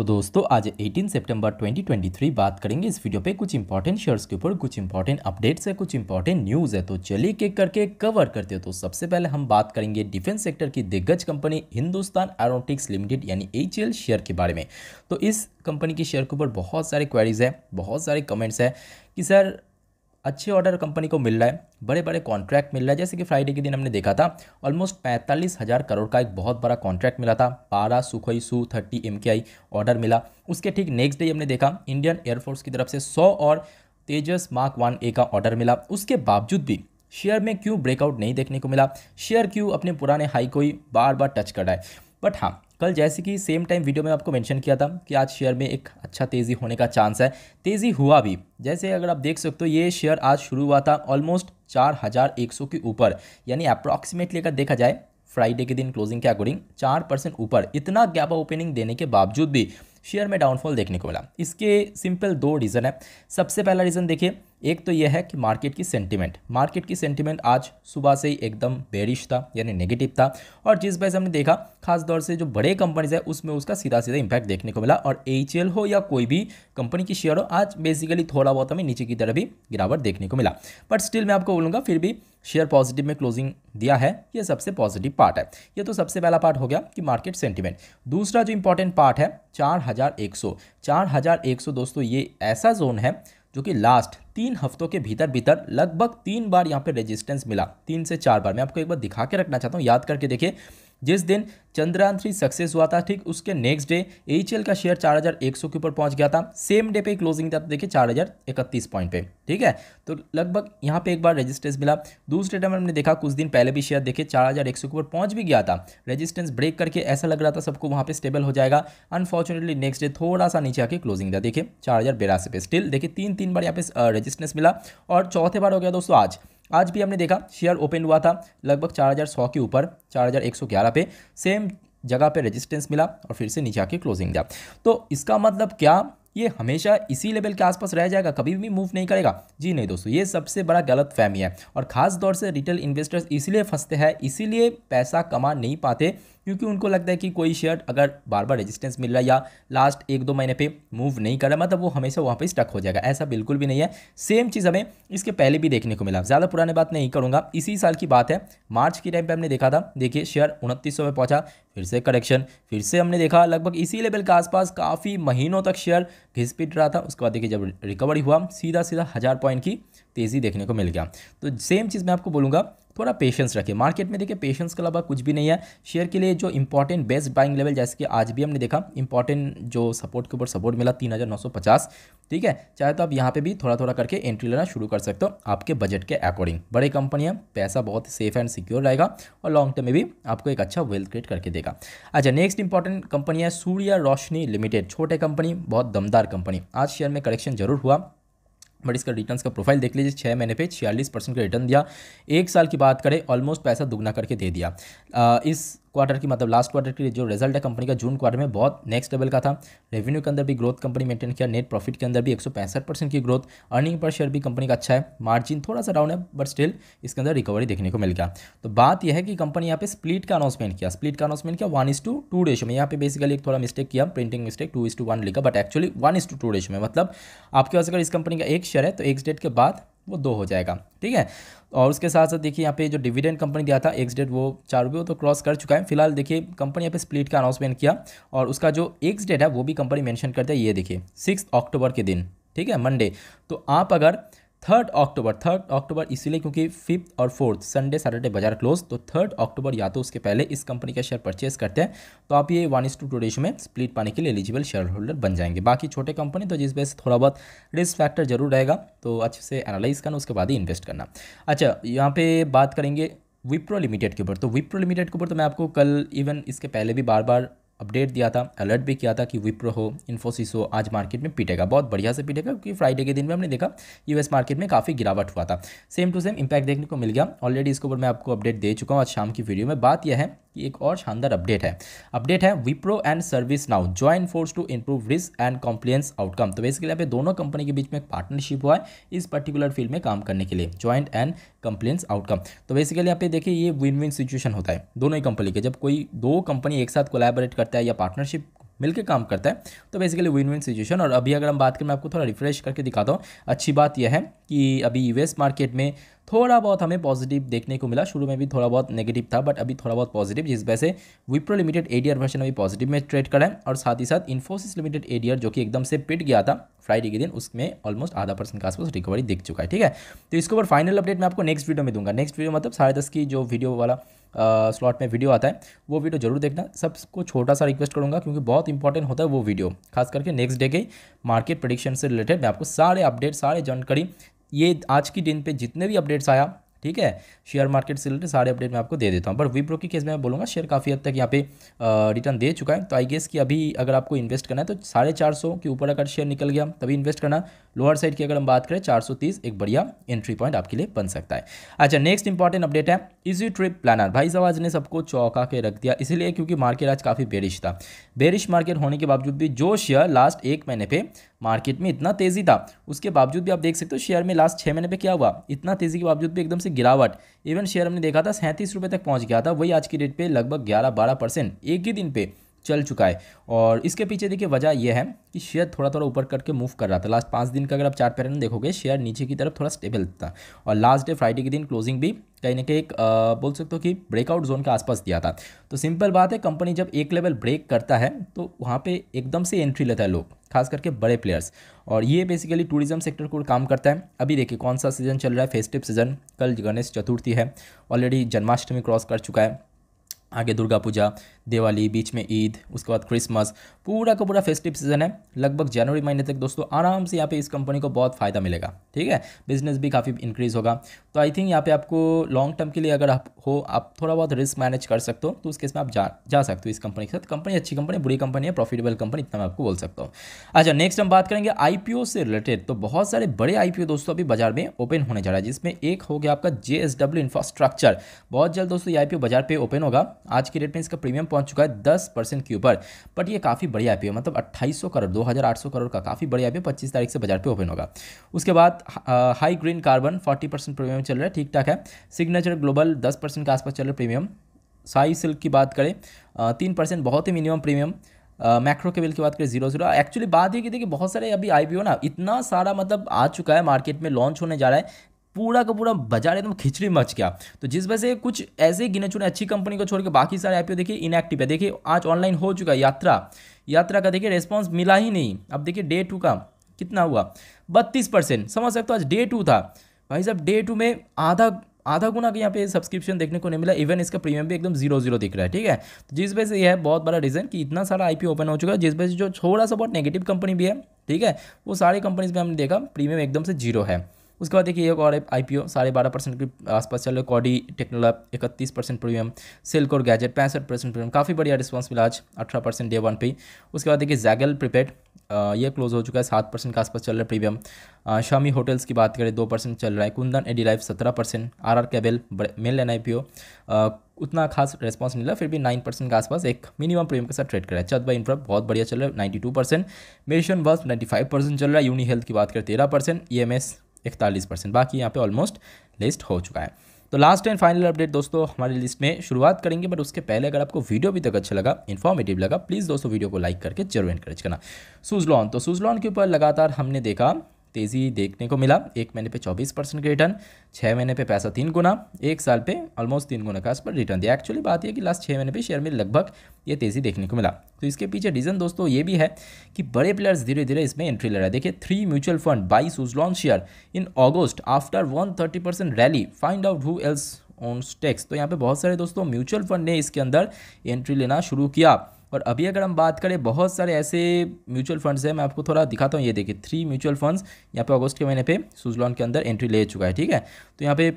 तो दोस्तों आज 18 सितंबर 2023 बात करेंगे इस वीडियो पे कुछ इंपॉर्टेंट शेयर्स के ऊपर कुछ इंपॉर्टेंट अपडेट्स है कुछ इंपॉर्टेंट न्यूज़ है तो चलिए केक करके कवर करते हैं तो सबसे पहले हम बात करेंगे डिफेंस सेक्टर की दिग्गज कंपनी हिंदुस्तान एरोनोटिक्स लिमिटेड यानी एच शेयर के बारे में तो इस कंपनी के शेयर के ऊपर बहुत सारे क्वेरीज है बहुत सारे कमेंट्स है कि सर अच्छे ऑर्डर कंपनी को मिल रहा है बड़े बड़े कॉन्ट्रैक्ट मिल रहा है जैसे कि फ्राइडे के दिन हमने देखा था ऑलमोस्ट पैंतालीस हज़ार करोड़ का एक बहुत बड़ा कॉन्ट्रैक्ट मिला था बारह Sukhoi Su thirty M order मिला उसके ठीक नेक्स्ट डे हमने देखा इंडियन एयरफोर्स की तरफ से सौ और तेजस मार्क वन ए का ऑर्डर मिला उसके बावजूद भी शेयर में क्यों ब्रेकआउट नहीं देखने को मिला शेयर क्यों अपने पुराने हाई को ही बार बार टच कर रहा है बट हाँ कल जैसे कि सेम टाइम वीडियो में आपको मेंशन किया था कि आज शेयर में एक अच्छा तेज़ी होने का चांस है तेज़ी हुआ भी जैसे अगर आप देख सकते हो ये शेयर आज शुरू हुआ था ऑलमोस्ट चार हज़ार एक सौ के ऊपर यानी अप्रॉक्सीमेटली अगर देखा जाए फ्राइडे के दिन क्लोजिंग के अकॉर्डिंग चार परसेंट ऊपर इतना गैप ओपनिंग देने के बावजूद भी शेयर में डाउनफॉल देखने को मिला इसके सिंपल दो रीज़न है सबसे पहला रीज़न देखिए एक तो यह है कि मार्केट की सेंटीमेंट मार्केट की सेंटीमेंट आज सुबह से ही एकदम बेरिश था यानी नेगेटिव था और जिस वजह से हमने देखा खास तौर से जो बड़े कंपनीज है उसमें उसका सीधा सीधा इम्पैक्ट देखने को मिला और एच हो या कोई भी कंपनी की शेयर हो आज बेसिकली थोड़ा बहुत हमें नीचे की तरफ भी गिरावट देखने को मिला बट स्टिल मैं आपको बोलूँगा फिर भी शेयर पॉजिटिव में क्लोजिंग दिया है ये सबसे पॉजिटिव पार्ट है ये तो सबसे पहला पार्ट हो गया कि मार्केट सेंटीमेंट दूसरा जो इंपॉर्टेंट पार्ट है चार हज़ार एक सौ चार हज़ार एक सौ दोस्तों ये ऐसा जोन है जो कि लास्ट तीन हफ्तों के भीतर भीतर लगभग तीन बार यहाँ पे रेजिस्टेंस मिला तीन से चार बार मैं आपको एक बार दिखा के रखना चाहता हूँ याद करके देखिए जिस दिन चंद्रयान थ्री सक्सेस हुआ था ठीक उसके नेक्स्ट डे एच का शेयर 4100 के ऊपर पहुंच गया था सेम डे पे क्लोजिंग था तो देखिए 4031 पॉइंट पे ठीक है तो लगभग यहाँ पे एक बार रेजिस्टेंस मिला दूसरे टाइम हमने देखा कुछ दिन पहले भी शेयर देखे 4100 के ऊपर पहुंच भी गया था रेजिस्टेंस ब्रेक करके ऐसा लग रहा था सबको वहाँ पे स्टेबल हो जाएगा अनफॉर्चुनेटली नेक्स्ट डे थोड़ा सा नीचे आके क्लोजिंग था देखिए चार पे स्टिल देखिए तीन तीन बार यहाँ पे रजिस्टेंस मिला और चौथे बार हो गया दोस्तों आज आज भी हमने देखा शेयर ओपन हुआ था लगभग 4100 के ऊपर 4111 पे सेम जगह पे रेजिस्टेंस मिला और फिर से नीचे आके क्लोजिंग दिया तो इसका मतलब क्या ये हमेशा इसी लेवल के आसपास रह जाएगा कभी भी मूव नहीं करेगा जी नहीं दोस्तों ये सबसे बड़ा गलत फहमी है और ख़ास तौर से रिटेल इन्वेस्टर्स इसीलिए फंसते हैं इसीलिए पैसा कमा नहीं पाते क्योंकि उनको लगता है कि कोई शेयर अगर बार बार रेजिस्टेंस मिल रहा है या लास्ट एक दो महीने पे मूव नहीं कर रहा मतलब वो हमेशा वहाँ पे स्टक हो जाएगा ऐसा बिल्कुल भी नहीं है सेम चीज़ हमें इसके पहले भी देखने को मिला ज़्यादा पुराने बात नहीं करूँगा इसी साल की बात है मार्च के टाइम पर हमने देखा था देखिए शेयर उनतीस सौ में पहुँचा फिर से करेक्शन फिर से हमने देखा लगभग इसी लेवल के आसपास काफ़ी महीनों तक शेयर घिस रहा था उसके बाद देखिए जब रिकवरी हुआ सीधा सीधा हज़ार पॉइंट की तेज़ी देखने को मिल गया तो सेम चीज़ मैं आपको बोलूँगा थोड़ा पेशेंस रखें मार्केट में देखिए पेशेंस के अलावा कुछ भी नहीं है शेयर के लिए जो इंपॉर्टेंट बेस्ट बाइंग लेवल जैसे कि आज भी हमने देखा इंपॉर्टेंट जो सपोर्ट के ऊपर सपोर्ट मिला तीन ठीक है चाहे तो आप यहाँ पर भी थोड़ा थोड़ा करके एंट्री लेना शुरू कर सकते हो आपके बजट के अकॉर्डिंग बड़े कंपनी है पैसा बहुत सेफ एंड सिक्योर रहेगा और लॉन्ग टर्म में भी आपको एक अच्छा वेल्थ क्रिएट करके देगा अच्छा नेक्स्ट इंपॉर्टेंट कंपनी है सूर्या रोशनी लिमिटेड छोटे कंपनी बहुत दमदार कंपनी आज शेयर में करेक्शन जरूर हुआ बट इसका रिटर्न्स का प्रोफाइल देख लीजिए छः महीने पे छियालीस परसेंट का रिटर्न दिया एक साल की बात करें ऑलमोस्ट पैसा दुगना करके दे दिया आ, इस क्वार्टर की मतलब लास्ट क्वार्टर की जो रिजल्ट है कंपनी का जून क्वार्टर में बहुत नेक्स्ट लेवल का था रेवेन्यू के अंदर भी ग्रोथ कंपनी मेंटेन किया नेट प्रॉफिट के अंदर भी एक परसेंट की ग्रोथ अर्निंग पर शेयर भी कंपनी का अच्छा है मार्जिन थोड़ा सा डाउन है बट स्टिल इसके अंदर रिकवरी देखने को मिल गया तो बात यह है कि कंपनी यहाँ पे स्प्लिट का अनाउंसमेंट किया स्प्लिट का अनाउंसमेंट किया वन इस टू टू डेज में यहाँ पे बेसिकली एक थोड़ा मिस्टेक किया printing mistake two is two one लिखा but actually one is two two days में मतलब आपके पास अगर इस कंपनी का एक शेयर है तो एक डेट के बाद वो दो हो जाएगा ठीक है और उसके साथ साथ देखिए यहाँ पे जो डिविडेंड कंपनी दिया था एक्स डेट वो चार रुपये तो क्रॉस कर चुका है फिलहाल देखिए कंपनी यहाँ पे स्प्लिट का अनाउंसमेंट किया और उसका जो एक्स डेट है वो भी कंपनी मेंशन करता है ये देखिए सिक्स अक्टूबर के दिन ठीक है मंडे तो आप अगर थर्ड अक्टूबर थर्ड अक्टूबर इसीलिए क्योंकि फिफ्थ और फोर्थ संडे सैटरडे बाजार क्लोज तो थर्ड अक्टूबर या तो उसके पहले इस कंपनी का शेयर परचेज करते हैं तो आप ये वन इस टू टू में स्प्लिट पाने के लिए एलिजिबल शेयर होल्डर बन जाएंगे बाकी छोटे कंपनी तो जिस वजह से थोड़ा बहुत रिस्क फैक्टर जरूर रहेगा तो अच्छे से एनालाइज करना उसके बाद ही इन्वेस्ट करना अच्छा यहाँ पर बात करेंगे विप्रो लिमिटेड के ऊपर तो विप्रो लिमिटेड के ऊपर तो मैं आपको कल इवन इसके पहले भी बार बार अपडेट दिया था अलर्ट भी किया था कि विप्रो हो इन्फोसिस हो आज मार्केट में पीटेगा बहुत बढ़िया से पीटेगा क्योंकि फ्राइडे के दिन में हमने देखा यूएस मार्केट में काफ़ी गिरावट हुआ था सेम टू सेम इम्पैक्ट देखने को मिल गया ऑलरेडी इसके ऊपर मैं आपको अपडेट दे चुका हूँ आज शाम की वीडियो में बात यह है ये एक और शानदार अपडेट है अपडेट है Wipro and ServiceNow join force to improve risk and compliance outcome तो बेसिकली यहाँ पे दोनों कंपनी के बीच में एक पार्टनरशिप हुआ है इस पर्टिकुलर फील्ड में काम करने के लिए ज्वाइंट एंड कंप्लेंस आउटकम तो बेसिकली यहाँ पे देखिए ये विन विन सिचुएशन होता है दोनों ही कंपनी के जब कोई दो कंपनी एक साथ कोलैबोरेट करता है या पार्टनरशिप मिलकर काम करता है तो बेसिकली विन विन सिचुएशन और अभी अगर हम बात करें मैं आपको थोड़ा रिफ्रेश करके दिखाता हूँ अच्छी बात यह है कि अभी यूएस मार्केट में थोड़ा बहुत हमें पॉजिटिव देखने को मिला शुरू में भी थोड़ा बहुत नेगेटिव था बट अभी थोड़ा बहुत पॉजिटिव जिस वजह से विप्रो लिमिटेड एडियर वर्षन अभी पॉजिटिव में ट्रेड करें और साथ ही साथ इन्फोसिस लिमिटेड एडियर जो कि एकदम से पिट गया था फ्राइडे के दिन उसमें ऑलमोस्ट आधा परसेंट के आसपास रिकवरी दिख चुका है ठीक है तो इसके ऊपर फाइनल अपडेट मैं आपको नेक्स्ट वीडियो में दूंगा नेक्स्ट वीडियो मतलब साढ़े दस की जो वीडियो वाला स्लॉट uh, में वीडियो आता है वो वीडियो जरूर देखना सबको छोटा सा रिक्वेस्ट करूँगा क्योंकि बहुत इंपॉर्टेंट होता है वो वीडियो खास करके नेक्स्ट डे के मार्केट प्रडिक्शन से रिलेटेड मैं आपको सारे अपडेट सारे जानकारी ये आज की दिन पे जितने भी अपडेट्स आया ठीक है शेयर मार्केट से रिलेटेड सारे अपडेट मैं आपको दे देता हूँ बट विप्रो के केस में मैं बोलूँगा शेयर काफ़ी हद तक यहाँ पे रिटर्न दे चुका है तो आई गेस कि अभी अगर आपको इन्वेस्ट करना है तो साढ़े चार सौ के ऊपर अगर शेयर निकल गया तभी इन्वेस्ट करना लोअर साइड की अगर हम बात करें 430 एक बढ़िया एंट्री पॉइंट आपके लिए बन सकता है अच्छा नेक्स्ट इंपॉर्टेंट अपडेट है इजी ट्रिप प्लानर भाई जवाज ने सबको चौंका के रख दिया इसलिए क्योंकि मार्केट आज काफ़ी बेरिश था बेरिश मार्केट होने के बावजूद भी जो शेयर लास्ट एक महीने पे मार्केट में इतना तेज़ी था उसके बावजूद भी आप देख सकते हो शेयर में लास्ट छः महीने पे क्या हुआ इतना तेज़ी के बावजूद भी एकदम से गिरावट इवन शेयर हमने देखा था सैंतीस रुपये तक पहुँच गया था वही आज की डेट पर लगभग ग्यारह बारह परसेंट एक ही दिन पर चल चुका है और इसके पीछे देखिए वजह यह है कि शेयर थोड़ा थोड़ा ऊपर करके मूव कर रहा था लास्ट पाँच दिन का अगर आप चार पैरन देखोगे शेयर नीचे की तरफ थोड़ा स्टेबल था और लास्ट डे फ्राइडे के दिन क्लोजिंग भी कहीं ना कहीं एक आ, बोल सकते हो कि ब्रेकआउट जोन के आसपास दिया था तो सिंपल बात है कंपनी जब एक लेवल ब्रेक करता है तो वहाँ पर एकदम से एंट्री लेता है लोग खास करके बड़े प्लेयर्स और ये बेसिकली टूरिज्म सेक्टर को काम करता है अभी देखिए कौन सा सीज़न चल रहा है फेस्टिव सीज़न कल गणेश चतुर्थी है ऑलरेडी जन्माष्टमी क्रॉस कर चुका है आगे दुर्गा पूजा दिवाली बीच में ईद उसके बाद क्रिसमस पूरा का पूरा फेस्टिव सीजन है लगभग जनवरी महीने तक दोस्तों आराम से यहाँ पे इस कंपनी को बहुत फ़ायदा मिलेगा ठीक है बिजनेस भी काफ़ी इंक्रीज़ होगा तो आई थिंक यहाँ पे आपको लॉन्ग टर्म के लिए अगर आप हो आप थोड़ा बहुत रिस्क मैनेज कर सकते हो तो उस केस में आप जा जा सकते हो इस कंपनी के साथ कंपनी अच्छी कंपनी बुरी कंपनी है प्रॉफिटेबल कंपनी इतना मैं आपको बोल सकता हूँ अच्छा नेक्स्ट हम बात करेंगे आई से रिलेटेड तो बहुत सारे बड़े आई दोस्तों अभी बाजार में ओपन होने जा रहा है जिसमें एक हो गया आपका जे इंफ्रास्ट्रक्चर बहुत जल्द दोस्तों ये आई बाजार पर ओपन होगा आज की डेट में इसका प्रीमियम पहुंच चुका है दस परसेंट के ऊपर बट ये काफ़ी बढ़िया आई मतलब अट्ठाईस करोड़ दो करोड़ का काफ़ी बढ़िया आई पच्चीस तारीख से बाजार पर ओपन होगा उसके बाद high green carbon forty percent premium चल रहा है ठीक ठाक है सिग्नेचर ग्लोबल दस परसेंट के आसपास चल रहा है प्रीमियम साई सिल्क की बात करें तीन परसेंट बहुत ही मिनिमम प्रीमियम मैक्रो केबल की बात करें जीरो जीरो एक्चुअली बात ये कि देखिए बहुत सारे अभी आई ना इतना सारा मतलब आ चुका है मार्केट में लॉन्च होने जा रहा है पूरा का पूरा बाजार एकदम मतलब खिचड़ी मच गया तो जिस वजह से कुछ ऐसे गिने चुने अच्छी कंपनी को छोड़ के बाकी सारे आईपीओ देखिए इनएक्टिव है देखिए आज ऑनलाइन हो चुका है यात्रा यात्रा का देखिए रेस्पॉन्स मिला ही नहीं अब देखिए डे टू का कितना हुआ बत्तीस परसेंट समझ सकते हो आज डे टू था भाई साहब डे टू में आधा आधा गुना का यहाँ पे सब्सक्रिप्शन देखने को नहीं मिला इवन इसका प्रीमियम भी एकदम जीरो जीरो दिख रहा है ठीक है तो जिस वजह से यह है बहुत बड़ा रीज़न कि इतना सारा आई ओपन हो चुका है जिस वजह से जो थोड़ा सा बहुत नेगेटिव कंपनी भी है ठीक है वो सारी कंपनीज में हमने देखा प्रीमियम एकदम से जीरो है उसके बाद देखिए एक और आई पी ओ साढ़े बारह परसेंट के आसपास चल रहे कॉडी टेक्नोलॉब इकतीस परसेंट प्रीमियम सिल्क और गैजेट पैंसठ परसेंट प्रीमियम काफ़ी बढ़िया रिस्पॉन्स मिला आज अठारह परसेंट डे वन पे उसके बाद देखिए जैगल प्रीपेड ये क्लोज हो चुका है सात परसेंट के आसपास चल रहा है प्रीमियम शामी होटल्स की बात करें दो परसेंट चल रहा है कुंदन एडी लाइफ सत्रह परसेंट आर आर कैबेल मेल एन आई पी ओ उतना खास रिस्पॉन्स मिला फिर भी नाइन परसेंट के आसपास एक मिनिमम प्रीमियम के साथ ट्रेड कर रहा है चतबा इंफ्रा बहुत बढ़िया चल रहा है नाइन्टी टू परसेंट मेशन वर्स नाइन्टी फाइव परसेंट चल रहा है यूनी हेल्थ की बात करें तेरह परसेंट ई एम एस इकतालीस परसेंट बाकी यहाँ पे ऑलमोस्ट लिस्ट हो चुका है तो लास्ट एंड फाइनल अपडेट दोस्तों हमारे लिस्ट में शुरुआत करेंगे बट उसके पहले अगर आपको वीडियो भी तक अच्छा लगा इन्फॉर्मेटिव लगा प्लीज़ दोस्तों वीडियो को लाइक करके जरूर इनकरेज करना सुजलॉन तो सुजलॉन के ऊपर लगातार हमने देखा तेज़ी देखने को मिला एक महीने पे 24 परसेंट का रिटर्न छः महीने पे पैसा तीन गुना एक साल पे ऑलमोस्ट तीन गुना का इस पर रिटर्न दिया एक्चुअली बात यह कि लास्ट छः महीने पे शेयर में लगभग ये तेज़ी देखने को मिला तो इसके पीछे रीज़न दोस्तों ये भी है कि बड़े प्लेयर्स धीरे धीरे इसमें एंट्री ले रहे हैं देखिए three mutual fund buy Suzlon share in August after one rally find out who else own stakes तो यहाँ पे बहुत सारे दोस्तों म्यूचुअल फंड ने इसके अंदर एंट्री लेना शुरू किया और अभी अगर हम बात करें बहुत सारे ऐसे म्यूचुअल फंड्स हैं मैं आपको थोड़ा दिखाता हूँ ये देखिए थ्री म्यूचुअल फंड्स यहाँ पे अगस्त के महीने पे सुजलॉन के अंदर एंट्री ले चुका है ठीक है तो यहाँ पे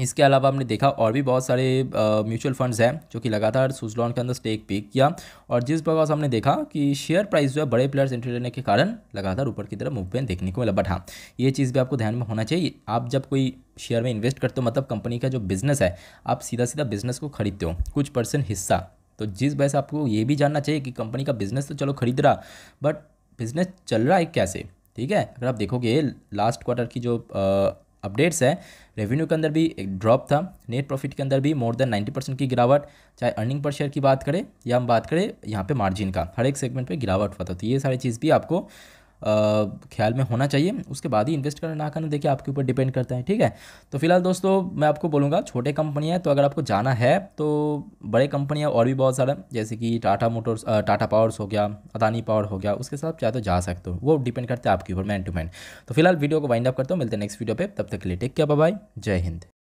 इसके अलावा हमने देखा और भी बहुत सारे म्यूचुअल फंड्स हैं जो कि लगातार सुजलॉन के अंदर स्टेक पिक किया और जिस प्रकार से हमने देखा कि शेयर प्राइस जो है बड़े प्लेयर्स एंट्री लेने के कारण लगातार ऊपर की तरफ मूवमेंट देखने को मिला बट हाँ ये चीज़ भी आपको ध्यान में होना चाहिए आप जब कोई शेयर में इन्वेस्ट करते हो मतलब कंपनी का जो बिज़नेस है आप सीधा सीधा बिज़नेस को खरीदते हो कुछ परसेंट हिस्सा तो जिस वजह से आपको ये भी जानना चाहिए कि कंपनी का बिजनेस तो चलो खरीद रहा बट बिजनेस चल रहा है कैसे ठीक है अगर आप देखोगे लास्ट क्वार्टर की जो अपडेट्स है रेवेन्यू के अंदर भी एक ड्रॉप था नेट प्रॉफिट के अंदर भी मोर देन 90 परसेंट की गिरावट चाहे अर्निंग पर शेयर की बात करें या हम बात करें यहाँ पे मार्जिन का हर एक सेगमेंट पे गिरावट हुआ था तो ये सारी चीज़ भी आपको ख्याल में होना चाहिए उसके बाद ही इन्वेस्ट करना ना करना देखिए आपके ऊपर डिपेंड करता है ठीक है तो फिलहाल दोस्तों मैं आपको बोलूँगा छोटे कंपनियाँ है तो अगर आपको जाना है तो बड़े कंपनियाँ और भी बहुत सारा जैसे कि टाटा मोटर्स टाटा पावर्स हो गया अदानी पावर हो गया उसके साथ चाहे तो जा सकते हो वो डिपेंड करता है आपके ऊपर मैन टू मैन तो फिलहाल वीडियो को वाइंड अप करता हूँ मिलते हैं नेक्स्ट वीडियो पर तब तक के लिए टेक क्या बाय जय हिंद